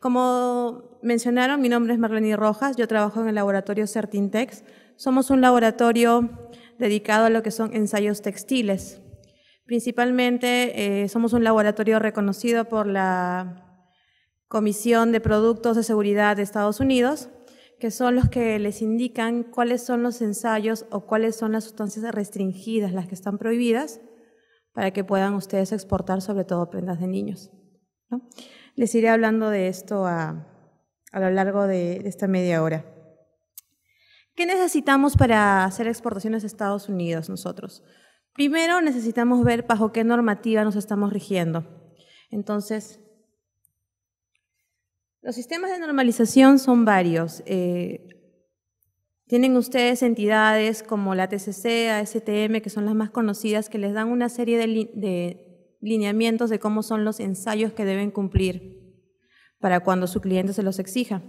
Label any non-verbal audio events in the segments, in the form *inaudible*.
Como mencionaron, mi nombre es Marlene Rojas, yo trabajo en el laboratorio Certintex. Somos un laboratorio dedicado a lo que son ensayos textiles. Principalmente eh, somos un laboratorio reconocido por la Comisión de Productos de Seguridad de Estados Unidos, que son los que les indican cuáles son los ensayos o cuáles son las sustancias restringidas, las que están prohibidas, para que puedan ustedes exportar sobre todo prendas de niños. Les iré hablando de esto a, lo largo de esta media hora. ¿Qué necesitamos para hacer exportaciones a Estados Unidos nosotros? Primero necesitamos ver bajo qué normativa nos estamos rigiendo. Entonces, los sistemas de normalización son varios. Eh, tienen ustedes entidades como la TCC, ASTM, que son las más conocidas, que les dan una serie de, de lineamientos de cómo son los ensayos que deben cumplir para cuando su cliente se los exija.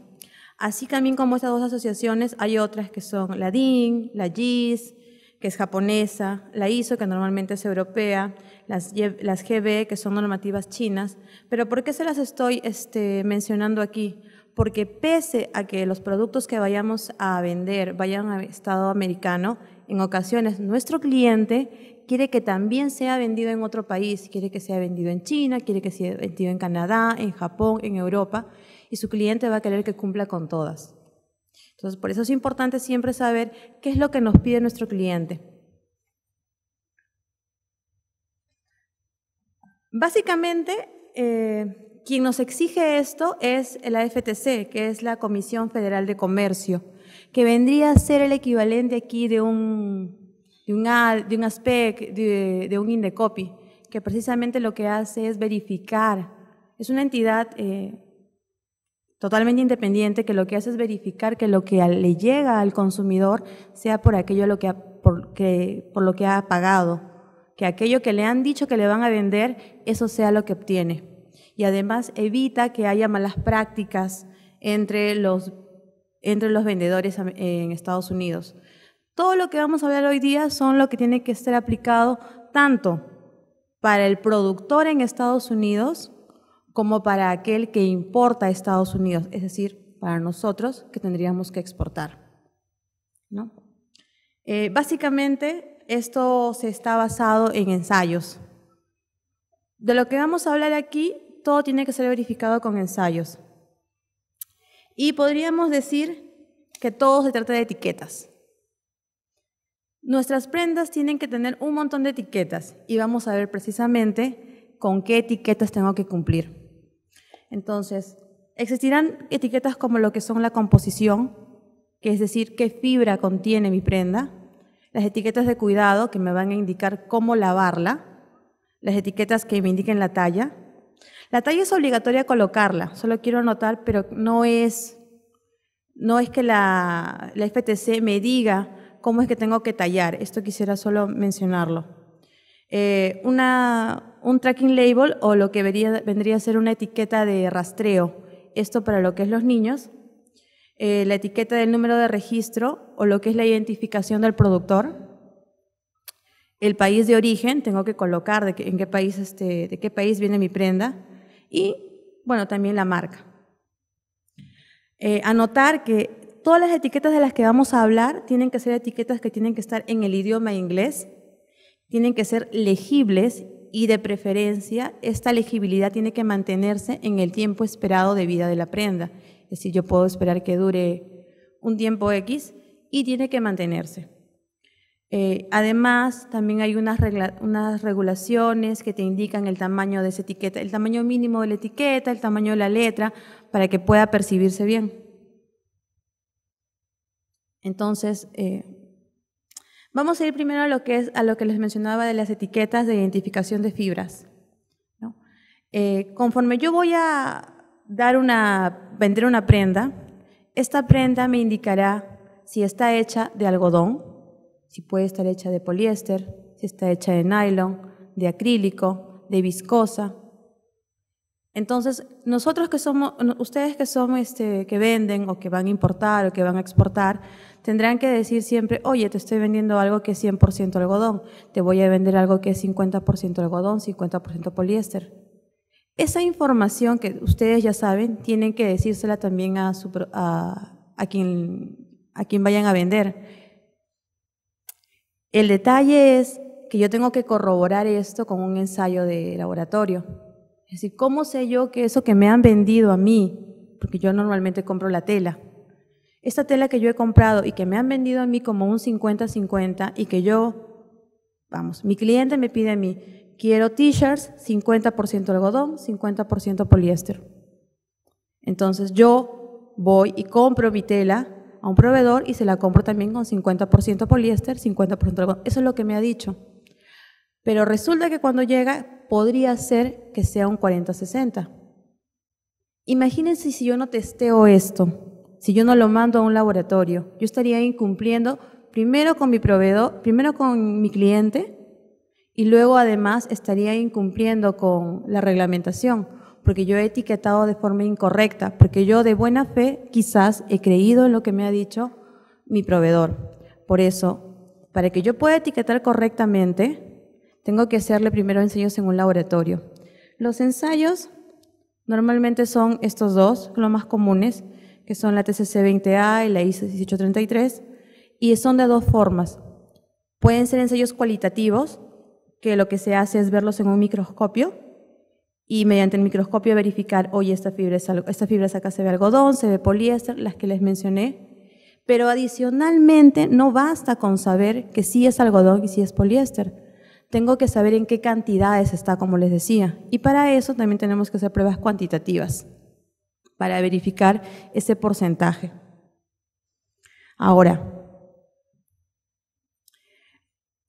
Así también como estas dos asociaciones, hay otras que son la DIN, la GIS, que es japonesa, la ISO, que normalmente es europea, las, las GB, que son normativas chinas. Pero ¿por qué se las estoy este, mencionando aquí? Porque pese a que los productos que vayamos a vender vayan a Estado americano, en ocasiones nuestro cliente quiere que también sea vendido en otro país, quiere que sea vendido en China, quiere que sea vendido en Canadá, en Japón, en Europa, y su cliente va a querer que cumpla con todas. Entonces, por eso es importante siempre saber qué es lo que nos pide nuestro cliente. Básicamente, eh, quien nos exige esto es la FTC, que es la Comisión Federal de Comercio, que vendría a ser el equivalente aquí de un de un de un Indecopy, que precisamente lo que hace es verificar. Es una entidad eh, totalmente independiente que lo que hace es verificar que lo que le llega al consumidor sea por aquello lo que ha, por, que, por lo que ha pagado, que aquello que le han dicho que le van a vender, eso sea lo que obtiene. Y además evita que haya malas prácticas entre los, entre los vendedores eh, en Estados Unidos. Todo lo que vamos a hablar hoy día son lo que tiene que ser aplicado tanto para el productor en Estados Unidos como para aquel que importa a Estados Unidos, es decir, para nosotros que tendríamos que exportar. Eh, básicamente, esto se está basado en ensayos. De lo que vamos a hablar aquí, todo tiene que ser verificado con ensayos. Y podríamos decir que todo se trata de etiquetas. Nuestras prendas tienen que tener un montón de etiquetas y vamos a ver precisamente con qué etiquetas tengo que cumplir. Entonces, existirán etiquetas como lo que son la composición, que es decir, qué fibra contiene mi prenda, las etiquetas de cuidado, que me van a indicar cómo lavarla, las etiquetas que me indiquen la talla. La talla es obligatoria colocarla, solo quiero anotar, pero no es, no es que la, la FTC me diga cómo es que tengo que tallar. Esto quisiera solo mencionarlo. Eh, un tracking label o lo que vendría a ser una etiqueta de rastreo. Esto para lo que es los niños. Eh, la etiqueta del número de registro o lo que es la identificación del productor. El país de origen, tengo que colocar de qué país, este, de qué país viene mi prenda. Y, bueno, también la marca. Eh, anotar que todas las etiquetas de las que vamos a hablar tienen que ser etiquetas que tienen que estar en el idioma inglés, tienen que ser legibles y de preferencia esta legibilidad tiene que mantenerse en el tiempo esperado de vida de la prenda. Es decir, yo puedo esperar que dure un tiempo X y tiene que mantenerse. Eh, además, también hay unas, unas regulaciones que te indican el tamaño de esa etiqueta, el tamaño mínimo de la etiqueta, el tamaño de la letra, para que pueda percibirse bien. Entonces, eh, vamos a ir primero a lo, que es, a lo que les mencionaba de las etiquetas de identificación de fibras. Eh, conforme yo voy a dar una, vender una prenda, esta prenda me indicará si está hecha de algodón, si puede estar hecha de poliéster, si está hecha de nylon, de acrílico, de viscosa, entonces, nosotros que somos, ustedes que son, este, que venden o que van a importar o que van a exportar, tendrán que decir siempre, oye, te estoy vendiendo algo que es 100% algodón, te voy a vender algo que es 50% algodón, 50% poliéster. Esa información que ustedes ya saben, tienen que decírsela también a, a, quien, a quien vayan a vender. El detalle es que yo tengo que corroborar esto con un ensayo de laboratorio. Es decir, ¿cómo sé yo que eso que me han vendido a mí, porque yo normalmente compro la tela, esta tela que yo he comprado y que me han vendido a mí como un 50-50 y que yo, vamos, mi cliente me pide a mí, quiero t-shirts 50% algodón, 50% poliéster. Entonces yo voy y compro mi tela a un proveedor y se la compro también con 50% poliéster, 50% algodón. Eso es lo que me ha dicho. Pero resulta que cuando llega, podría ser que sea un 40-60. Imagínense si yo no testeo esto, si yo no lo mando a un laboratorio, yo estaría incumpliendo primero con mi proveedor, primero con mi cliente y luego además estaría incumpliendo con la reglamentación, porque yo he etiquetado de forma incorrecta, porque yo de buena fe quizás he creído en lo que me ha dicho mi proveedor. Por eso, para que yo pueda etiquetar correctamente, tengo que hacerle primero ensayos en un laboratorio. Los ensayos normalmente son estos dos, los más comunes, que son la TCC20A y la ISO 1833, y son de dos formas. Pueden ser ensayos cualitativos, que lo que se hace es verlos en un microscopio y mediante el microscopio verificar, oye, esta fibra, es acá se ve algodón, se ve poliéster, las que les mencioné. Pero adicionalmente no basta con saber que sí es algodón y sí es poliéster tengo que saber en qué cantidades está, como les decía. Y para eso también tenemos que hacer pruebas cuantitativas para verificar ese porcentaje. Ahora,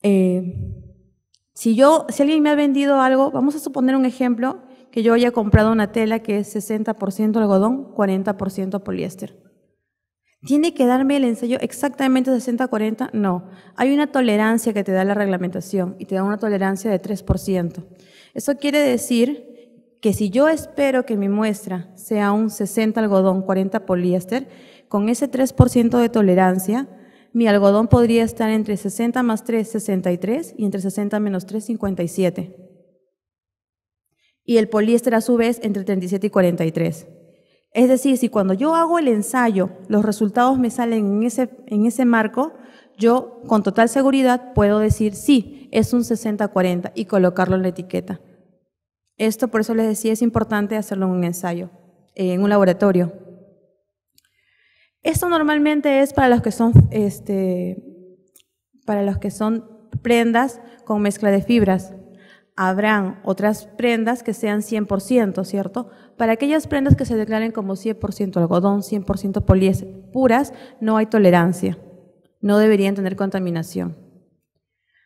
eh, si yo, si alguien me ha vendido algo, vamos a suponer un ejemplo que yo haya comprado una tela que es 60% algodón, 40% poliéster. ¿Tiene que darme el ensayo exactamente 60-40? No. Hay una tolerancia que te da la reglamentación y te da una tolerancia de 3%. Eso quiere decir que si yo espero que mi muestra sea un 60 algodón, 40 poliéster, con ese 3% de tolerancia, mi algodón podría estar entre 60 más 3, 63 y entre 60 menos 3, 57. Y el poliéster a su vez entre 37 y 43. Es decir, si cuando yo hago el ensayo, los resultados me salen en ese, en ese marco, yo con total seguridad puedo decir, sí, es un 60-40 y colocarlo en la etiqueta. Esto, por eso les decía, es importante hacerlo en un ensayo, en un laboratorio. Esto normalmente es para los que son, este, para los que son prendas con mezcla de fibras habrán otras prendas que sean 100%, ¿cierto? Para aquellas prendas que se declaren como 100% algodón, 100% poliéster, puras, no hay tolerancia. No deberían tener contaminación.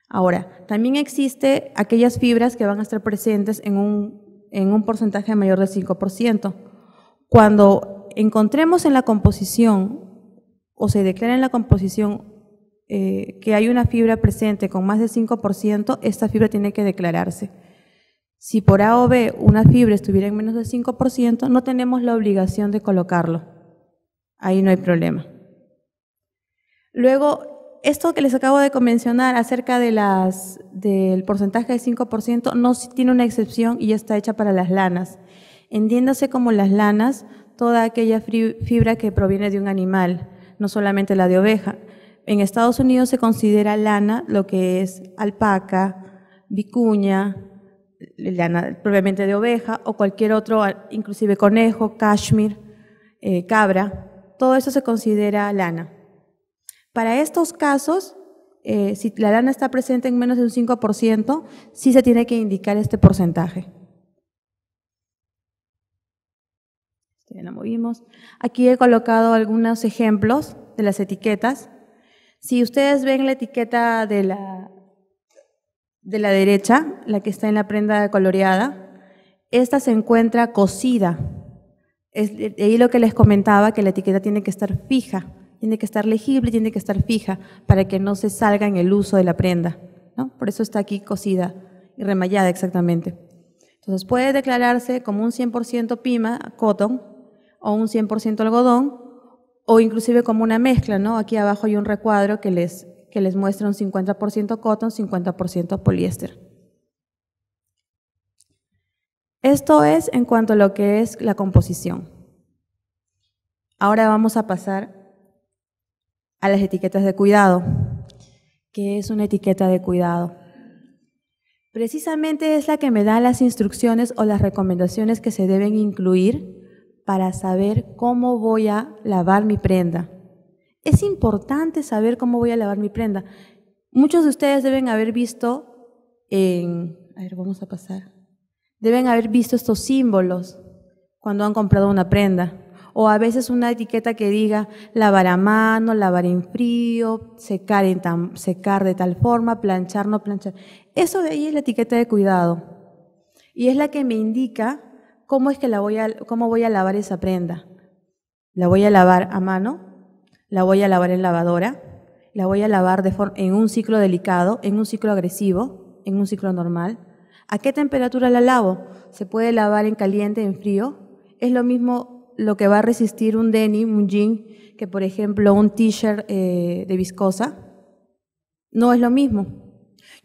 Ahora, también existe aquellas fibras que van a estar presentes en un, en un porcentaje mayor del 5%. Cuando encontremos en la composición o se declara en la composición eh, que hay una fibra presente con más de 5%, esta fibra tiene que declararse. Si por A o B una fibra estuviera en menos del 5%, no tenemos la obligación de colocarlo. Ahí no hay problema. Luego, esto que les acabo de mencionar acerca de del porcentaje de 5% no tiene una excepción y ya está hecha para las lanas. Entiéndase como las lanas toda aquella fibra que proviene de un animal, no solamente la de oveja. En Estados Unidos se considera lana lo que es alpaca, vicuña, lana probablemente de oveja o cualquier otro, inclusive conejo, cashmere, eh, cabra. Todo eso se considera lana. Para estos casos, eh, si la lana está presente en menos de un 5%, sí se tiene que indicar este porcentaje. Este, ya la movimos. Aquí he colocado algunos ejemplos de las etiquetas. Si ustedes ven la etiqueta de la, derecha, la que está en la prenda coloreada, esta se encuentra cosida. Es ahí lo que les comentaba, que la etiqueta tiene que estar fija, tiene que estar legible, tiene que estar fija, para que no se salga en el uso de la prenda. Por eso está aquí cosida y remallada exactamente. Entonces puede declararse como un 100% pima, cotton, o un 100% algodón, o inclusive como una mezcla, ¿no? Aquí abajo hay un recuadro que les, que les muestra un 50% cotton, 50% poliéster. Esto es en cuanto a lo que es la composición. Ahora vamos a pasar a las etiquetas de cuidado. ¿Qué es una etiqueta de cuidado? Precisamente es la que me da las instrucciones o las recomendaciones que se deben incluir para saber cómo voy a lavar mi prenda. Es importante saber cómo voy a lavar mi prenda. Muchos de ustedes deben haber visto en... A ver, vamos a pasar. Deben haber visto estos símbolos cuando han comprado una prenda. O a veces una etiqueta que diga lavar a mano, lavar en frío, secar, en secar de tal forma, planchar, no planchar. Eso de ahí es la etiqueta de cuidado. Y es la que me indica ¿cómo es que la voy a, cómo voy a lavar esa prenda? La voy a lavar a mano, la voy a lavar en lavadora, la voy a lavar en un ciclo delicado, en un ciclo agresivo, en un ciclo normal. ¿A qué temperatura la lavo? ¿Se puede lavar en caliente, en frío? Es lo mismo lo que va a resistir un denim, un jean, que por ejemplo un t-shirt eh, de viscosa. No es lo mismo.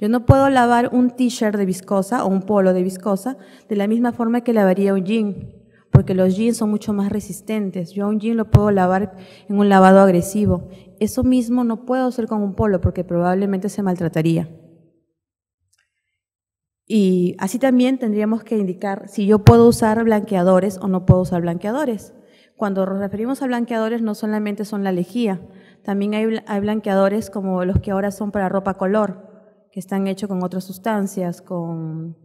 Yo no puedo lavar un t-shirt de viscosa o un polo de viscosa de la misma forma que lavaría un jean, porque los jeans son mucho más resistentes. Yo a un jean lo puedo lavar en un lavado agresivo. Eso mismo no puedo hacer con un polo porque probablemente se maltrataría. Y así también tendríamos que indicar si yo puedo usar blanqueadores o no puedo usar blanqueadores. Cuando nos referimos a blanqueadores no solamente son la lejía, también hay, blanqueadores como los que ahora son para ropa color, que están hechos con otras sustancias, con,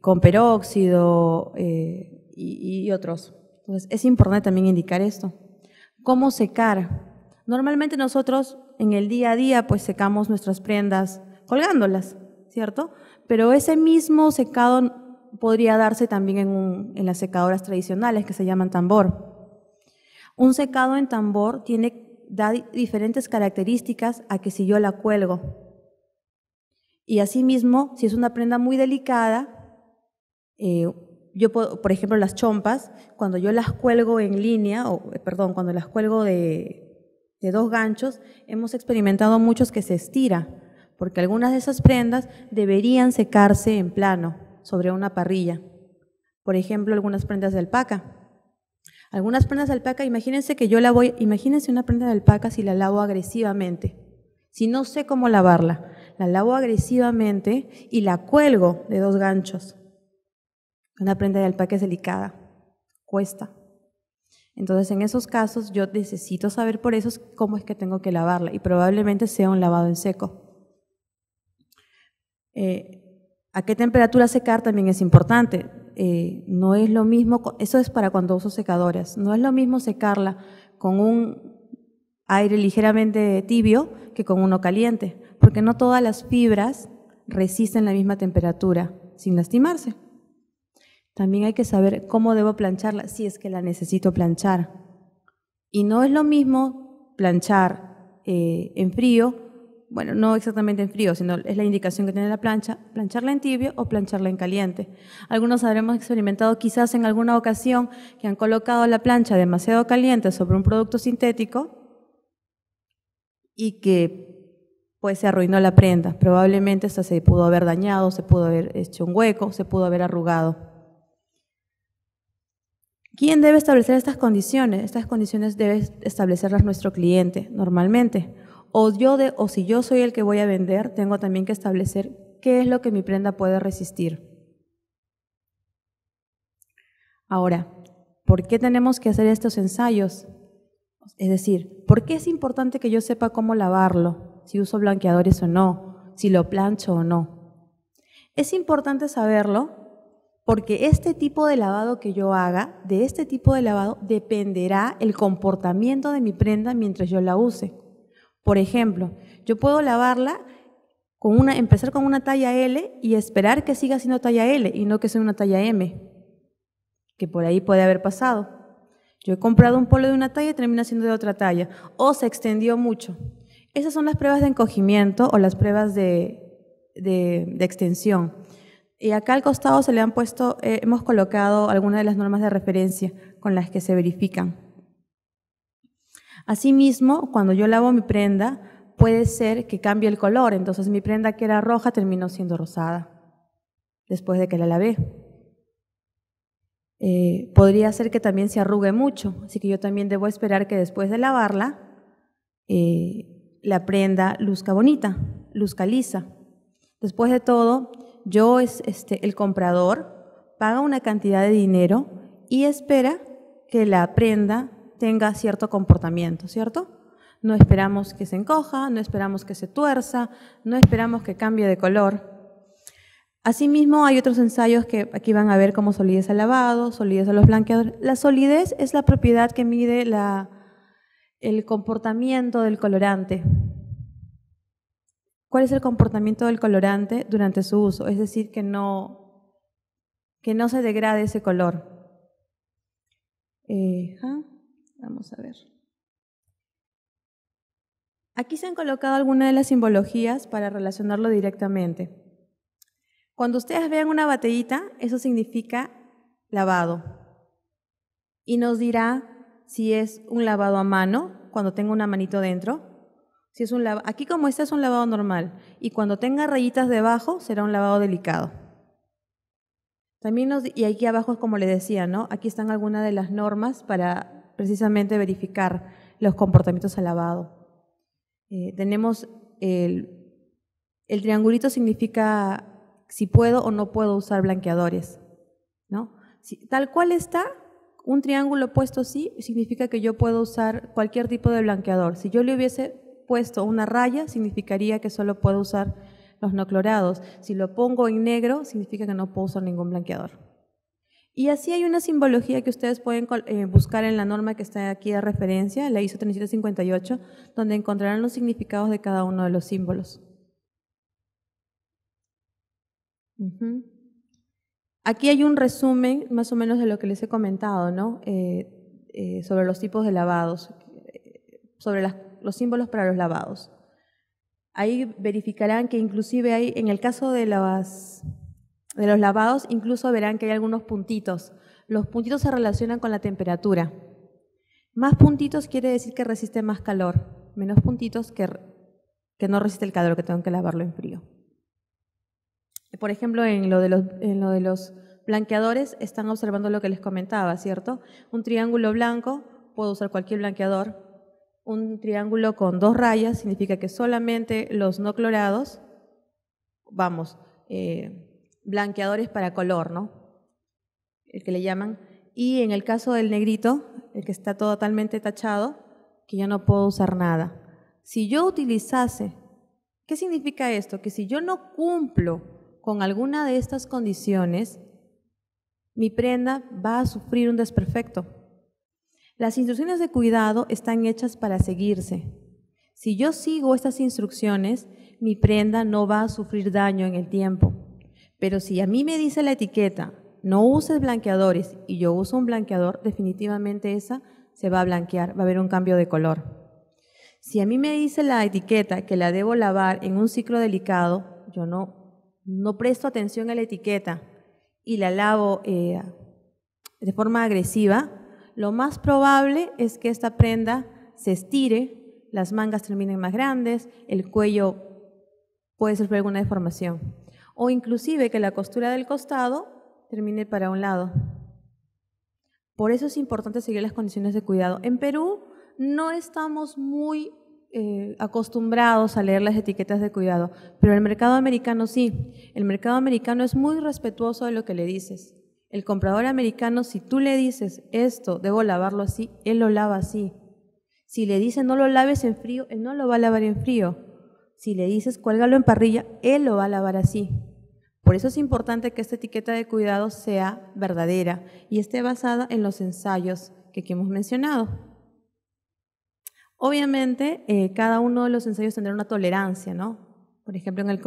con peróxido eh, y, otros. Entonces, es importante también indicar esto. ¿Cómo secar? Normalmente nosotros en el día a día pues secamos nuestras prendas colgándolas, ¿cierto? Pero ese mismo secado podría darse también en, las secadoras tradicionales que se llaman tambor. Un secado en tambor tiene, da diferentes características a que si yo la cuelgo. Y asimismo, si es una prenda muy delicada, eh, yo por ejemplo, las chompas, cuando yo las cuelgo en línea, o eh, perdón, cuando las cuelgo de, de dos ganchos, hemos experimentado muchos que se estira, porque algunas de esas prendas deberían secarse en plano, sobre una parrilla. Por ejemplo, algunas prendas de alpaca. Algunas prendas de alpaca, imagínense que yo la voy, imagínense una prenda de alpaca si la lavo agresivamente, si no sé cómo lavarla la lavo agresivamente y la cuelgo de dos ganchos. Una prenda de alpaca es delicada, cuesta. Entonces, en esos casos, yo necesito saber por eso cómo es que tengo que lavarla y probablemente sea un lavado en seco. Eh, a qué temperatura secar también es importante. Eh, no es lo mismo, eso es para cuando uso secadoras, no es lo mismo secarla con un aire ligeramente tibio que con uno caliente, porque no todas las fibras resisten la misma temperatura sin lastimarse. También hay que saber cómo debo plancharla si es que la necesito planchar. Y no es lo mismo planchar eh, en frío, bueno, no exactamente en frío, sino es la indicación que tiene la plancha, plancharla en tibio o plancharla en caliente. Algunos habremos experimentado quizás en alguna ocasión que han colocado la plancha demasiado caliente sobre un producto sintético y que pues se arruinó la prenda. Probablemente hasta se pudo haber dañado, se pudo haber hecho un hueco, se pudo haber arrugado. ¿Quién debe establecer estas condiciones? Estas condiciones debe establecerlas nuestro cliente normalmente. O, yo de, o si yo soy el que voy a vender, tengo también que establecer qué es lo que mi prenda puede resistir. Ahora, ¿por qué tenemos que hacer estos ensayos? Es decir, ¿por qué es importante que yo sepa cómo lavarlo? si uso blanqueadores o no, si lo plancho o no. Es importante saberlo porque este tipo de lavado que yo haga, de este tipo de lavado dependerá el comportamiento de mi prenda mientras yo la use. Por ejemplo, yo puedo lavarla empezar con una talla L y esperar que siga siendo talla L y no que sea una talla M, que por ahí puede haber pasado. Yo he comprado un polo de una talla y termina siendo de otra talla, o se extendió mucho. Esas son las pruebas de encogimiento o las pruebas de, extensión. Y acá al costado se le han puesto, eh, hemos colocado algunas de las normas de referencia con las que se verifican. Asimismo, cuando yo lavo mi prenda, puede ser que cambie el color, entonces mi prenda que era roja terminó siendo rosada después de que la lavé. Eh, podría ser que también se arrugue mucho, así que yo también debo esperar que después de lavarla eh, la prenda luzca bonita, luzca lisa. Después de todo, yo, es, este, el comprador, paga una cantidad de dinero y espera que la prenda tenga cierto comportamiento, ¿cierto? No esperamos que se encoja, no esperamos que se tuerza, no esperamos que cambie de color. Asimismo, hay otros ensayos que aquí van a ver como solidez al lavado, solidez a los blanqueadores. La solidez es la propiedad que mide la, el comportamiento del colorante. ¿Cuál es el comportamiento del colorante durante su uso? Es decir, que no, que no se degrade ese color. Eh, vamos a ver. Aquí se han colocado algunas de las simbologías para relacionarlo directamente. Cuando ustedes vean una bateíta, eso significa lavado. Y nos dirá si es un lavado a mano, cuando tengo una manito dentro. Si es un Aquí como este es un lavado normal y cuando tenga rayitas debajo será un lavado delicado. y aquí abajo, como les decía, ¿no? aquí están algunas de las normas para precisamente verificar los comportamientos al lavado. Eh, tenemos el, triangulito significa si puedo o no puedo usar blanqueadores. ¿no? tal cual está, un triángulo puesto así significa que yo puedo usar cualquier tipo de blanqueador. Si yo le hubiese puesto una raya, significaría que solo puedo usar los no clorados. Si lo pongo en negro, significa que no puedo usar ningún blanqueador. Y así hay una simbología que ustedes pueden eh, buscar en la norma que está aquí de referencia, la ISO 3758, donde encontrarán los significados de cada uno de los símbolos. Aquí hay un resumen más o menos de lo que les he comentado, ¿no? Eh, eh, sobre los tipos de lavados, eh, sobre los símbolos para los lavados. Ahí verificarán que inclusive hay, en el caso de, los lavados, incluso verán que hay algunos puntitos. Los puntitos se relacionan con la temperatura. Más puntitos quiere decir que resiste más calor, menos puntitos que, que no resiste el calor, que tengo que lavarlo en frío. Por ejemplo, en lo de los, blanqueadores están observando lo que les comentaba, ¿cierto? Un triángulo blanco, puedo usar cualquier blanqueador. Un triángulo con dos rayas significa que solamente los no clorados, vamos, eh, blanqueadores para color, ¿no? El que le llaman. Y en el caso del negrito, el que está totalmente tachado, que yo no puedo usar nada. Si yo utilizase, ¿qué significa esto? Que si yo no cumplo con alguna de estas condiciones, mi prenda va a sufrir un desperfecto. Las instrucciones de cuidado están hechas para seguirse. Si yo sigo estas instrucciones, mi prenda no va a sufrir daño en el tiempo. Pero si a mí me dice la etiqueta, no uses blanqueadores y yo uso un blanqueador, definitivamente esa se va a blanquear, va a haber un cambio de color. Si a mí me dice la etiqueta que la debo lavar en un ciclo delicado, yo no no presto atención a la etiqueta y la lavo eh, de forma agresiva, lo más probable es que esta prenda se estire, las mangas terminen más grandes, el cuello puede sufrir alguna deformación o inclusive que la costura del costado termine para un lado. Por eso es importante seguir las condiciones de cuidado. En Perú no estamos muy eh, acostumbrados a leer las etiquetas de cuidado, pero el mercado americano sí. El mercado americano es muy respetuoso de lo que le dices. El comprador americano, si tú le dices esto, debo lavarlo así, él lo lava así. Si le dices no lo laves en frío, él no lo va a lavar en frío. Si le dices cuélgalo en parrilla, él lo va a lavar así. Por eso es importante que esta etiqueta de cuidado sea verdadera y esté basada en los ensayos que aquí hemos mencionado. Obviamente, eh, cada uno de los ensayos tendrá una tolerancia, ¿no? Por ejemplo, en el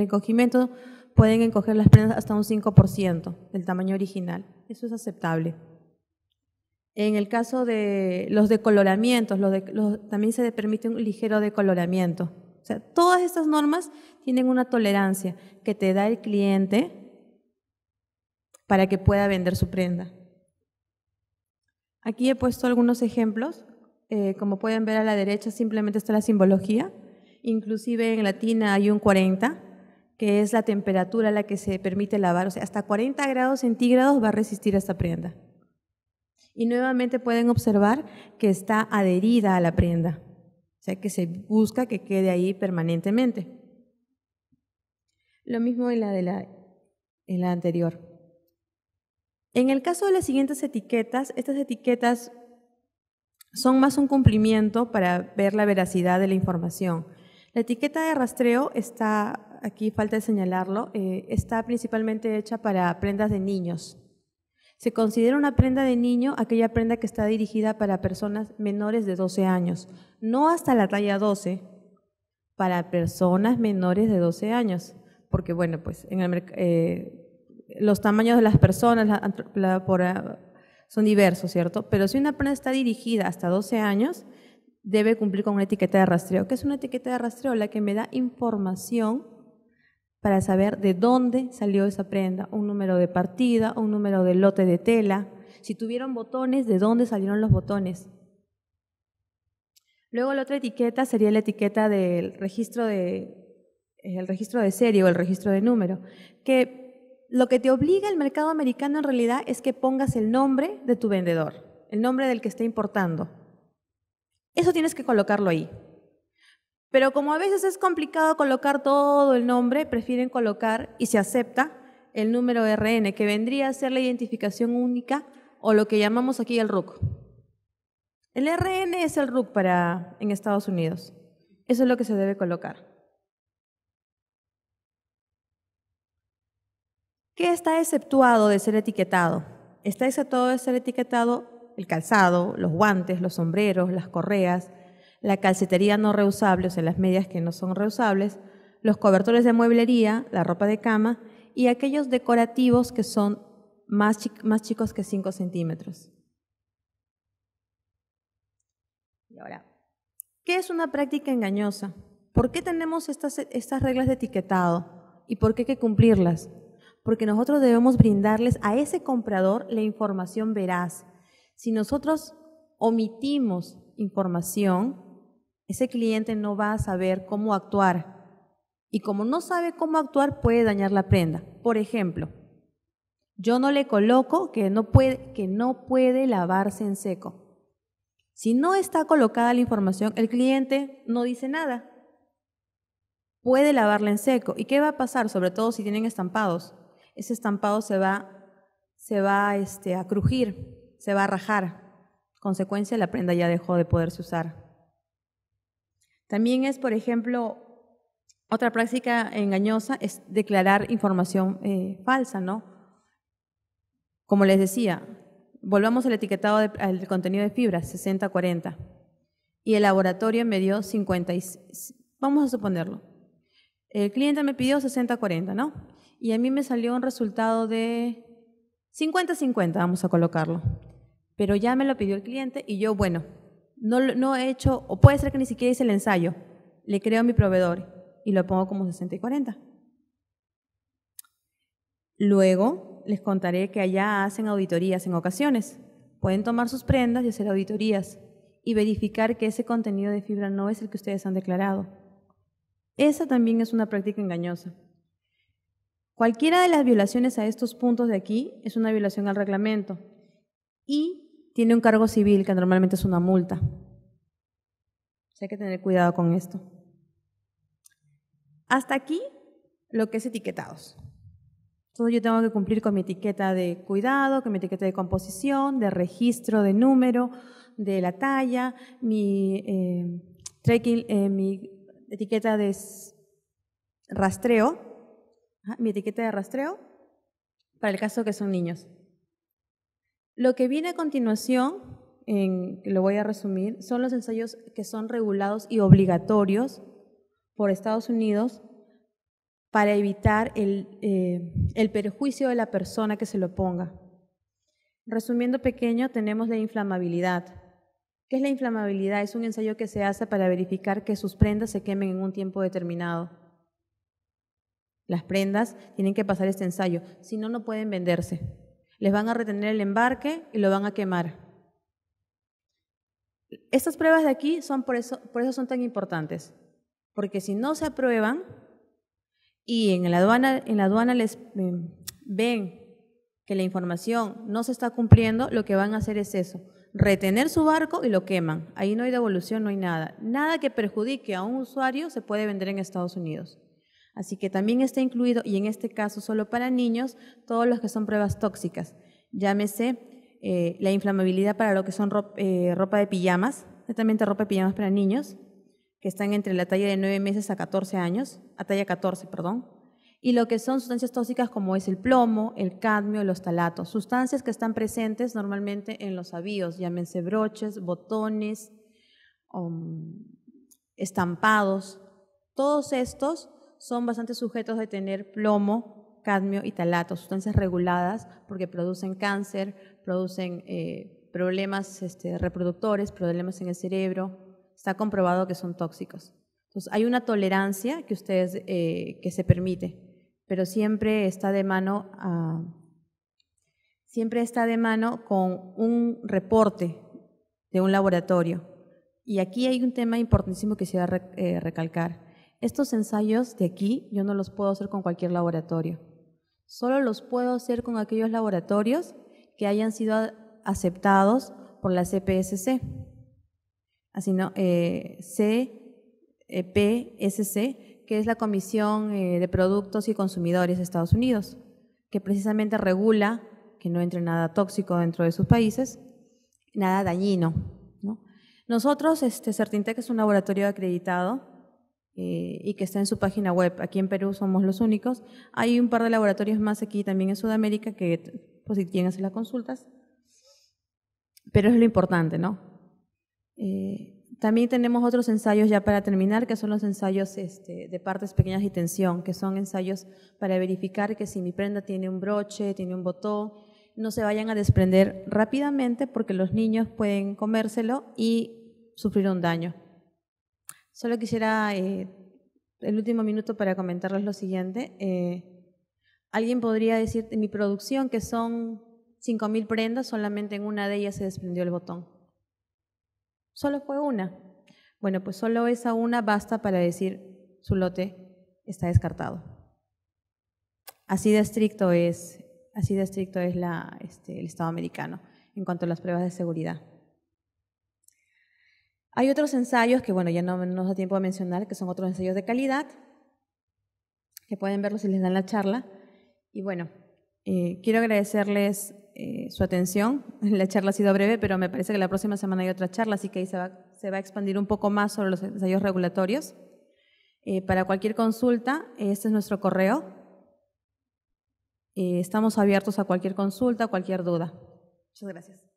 encogimiento, pueden encoger las prendas hasta un 5% del tamaño original. Eso es aceptable. En el caso de los decoloramientos, también se le permite un ligero decoloramiento. O sea, todas estas normas tienen una tolerancia que te da el cliente para que pueda vender su prenda. Aquí he puesto algunos ejemplos eh, como pueden ver a la derecha simplemente está la simbología. Inclusive en latina hay un 40, que es la temperatura a la que se permite lavar. O sea, hasta 40 grados centígrados va a resistir esta prenda. Y nuevamente pueden observar que está adherida a la prenda. O sea, que se busca que quede ahí permanentemente. Lo mismo en la, de la, en la anterior. En el caso de las siguientes etiquetas, estas etiquetas son más un cumplimiento para ver la veracidad de la información. La etiqueta de rastreo está, aquí falta señalarlo, eh, está principalmente hecha para prendas de niños. Se considera una prenda de niño aquella prenda que está dirigida para personas menores de 12 años, no hasta la talla 12, para personas menores de 12 años, porque bueno, pues en el, eh, los tamaños de las personas por ah, son diversos, ¿cierto? Pero si una prenda está dirigida hasta 12 años, debe cumplir con una etiqueta de rastreo. que es una etiqueta de rastreo? La que me da información para saber de dónde salió esa prenda, un número de partida, un número de lote de tela, si tuvieron botones, de dónde salieron los botones. Luego la otra etiqueta sería la etiqueta del registro de el registro de serie o el registro de número, que lo que te obliga el mercado americano en realidad es que pongas el nombre de tu vendedor, el nombre del que está importando. Eso tienes que colocarlo ahí. Pero como a veces es complicado colocar todo el nombre, prefieren colocar y se acepta el número RN, que vendría a ser la identificación única o lo que llamamos aquí el RUC. El RN es el RUC para en Estados Unidos. Eso es lo que se debe colocar. ¿Qué está exceptuado de ser etiquetado? Está exceptuado de ser etiquetado el calzado, los guantes, los sombreros, las correas, la calcetería no reusable, o sea, las medias que no son reusables, los cobertores de mueblería, la ropa de cama y aquellos decorativos que son más, chicos que 5 centímetros. Y ahora, ¿qué es una práctica engañosa? ¿Por qué tenemos estas, estas reglas de etiquetado y por qué hay que cumplirlas? porque nosotros debemos brindarles a ese comprador la información veraz. Si nosotros omitimos información, ese cliente no va a saber cómo actuar. Y como no sabe cómo actuar, puede dañar la prenda. Por ejemplo, yo no le coloco que no puede, que no puede lavarse en seco. Si no está colocada la información, el cliente no dice nada. Puede lavarla en seco. ¿Y qué va a pasar? Sobre todo si tienen estampados ese estampado se va, se va este, a crujir, se va a rajar. Consecuencia, la prenda ya dejó de poderse usar. También es, por ejemplo, otra práctica engañosa es declarar información eh, falsa, ¿no? Como les decía, volvamos al etiquetado del contenido de fibras, 60-40. Y el laboratorio me dio 50, vamos a suponerlo. El cliente me pidió 60-40, ¿no? y a mí me salió un resultado de 50-50, vamos a colocarlo. Pero ya me lo pidió el cliente y yo, bueno, no, he hecho, o puede ser que ni siquiera hice el ensayo, le creo a mi proveedor y lo pongo como 60 40. Luego les contaré que allá hacen auditorías en ocasiones. Pueden tomar sus prendas y hacer auditorías y verificar que ese contenido de fibra no es el que ustedes han declarado. Esa también es una práctica engañosa. Cualquiera de las violaciones a estos puntos de aquí es una violación al reglamento y tiene un cargo civil que normalmente es una multa. hay que tener cuidado con esto. Hasta aquí lo que es etiquetados. Todo yo tengo que cumplir con mi etiqueta de cuidado, con mi etiqueta de composición, de registro, de número, de la talla, mi, eh, tracking, eh, mi etiqueta de rastreo, mi etiqueta de rastreo para el caso que son niños. Lo que viene a continuación, en, lo voy a resumir, son los ensayos que son regulados y obligatorios por Estados Unidos para evitar el, eh, el perjuicio de la persona que se lo ponga. Resumiendo pequeño, tenemos la inflamabilidad. ¿Qué es la inflamabilidad? Es un ensayo que se hace para verificar que sus prendas se quemen en un tiempo determinado. Las prendas tienen que pasar este ensayo, si no, no pueden venderse. Les van a retener el embarque y lo van a quemar. Estas pruebas de aquí son por eso, son tan importantes, porque si no se aprueban y en la aduana, les mm, ven que la información no se está cumpliendo, lo que van a hacer es eso, retener su barco y lo queman. Ahí no hay devolución, no hay nada. Nada que perjudique a un usuario se puede vender en Estados Unidos. Así que también está incluido, y en este caso solo para niños, todos los que son pruebas tóxicas. Llámese eh, la inflamabilidad para lo que son eh, ropa, de pijamas, también ropa de pijamas para niños, que están entre la talla de 9 meses a 14 años, a talla 14, perdón, y lo que son sustancias tóxicas como es el plomo, el cadmio, los talatos, sustancias que están presentes normalmente en los avíos, llámense broches, botones, um, estampados, todos estos son bastante sujetos de tener plomo, cadmio y talato, sustancias reguladas porque producen cáncer, producen eh, problemas este, reproductores, problemas en el cerebro. Está comprobado que son tóxicos. Entonces hay una tolerancia que ustedes eh, que se permite, pero siempre está de mano siempre está de mano con un reporte de un laboratorio. Y aquí hay un tema importantísimo que quisiera eh, recalcar. Estos ensayos de aquí yo no los puedo hacer con cualquier laboratorio. Solo los puedo hacer con aquellos laboratorios que hayan sido aceptados por la CPSC. Así no, CPSC, eh, e que es la Comisión eh, de Productos y Consumidores de Estados Unidos, que precisamente regula que no entre nada tóxico dentro de sus países, nada dañino. Nosotros, este, Certintec es un laboratorio acreditado eh, y que está en su página web. Aquí en Perú somos los únicos. Hay un par de laboratorios más aquí también en Sudamérica que, pues, si quieren hacer las consultas. Pero es lo importante, ¿no? Eh, también tenemos otros ensayos ya para terminar, que son los ensayos este, de partes pequeñas y tensión, que son ensayos para verificar que si mi prenda tiene un broche, tiene un botón, no se vayan a desprender rápidamente porque los niños pueden comérselo y sufrir un daño. Solo quisiera eh, el último minuto para comentarles lo siguiente. Eh, alguien podría decir, en mi producción, que son 5.000 prendas, solamente en una de ellas se desprendió el botón. Solo fue una. Bueno, pues solo esa una basta para decir su lote está descartado. Así de estricto es, así de estricto es este, el Estado americano en cuanto a las pruebas de seguridad. Hay otros ensayos que, bueno, ya no nos da tiempo de mencionar, que son otros ensayos de calidad, que pueden verlos si les dan la charla. Y bueno, eh, quiero agradecerles eh, su atención. *laughs* La charla ha sido breve, pero me parece que la próxima semana hay otra charla, así que ahí se va, se va a expandir un poco más sobre los ensayos regulatorios. Eh, para cualquier consulta, este es nuestro correo. estamos abiertos a cualquier consulta, cualquier duda. Muchas gracias.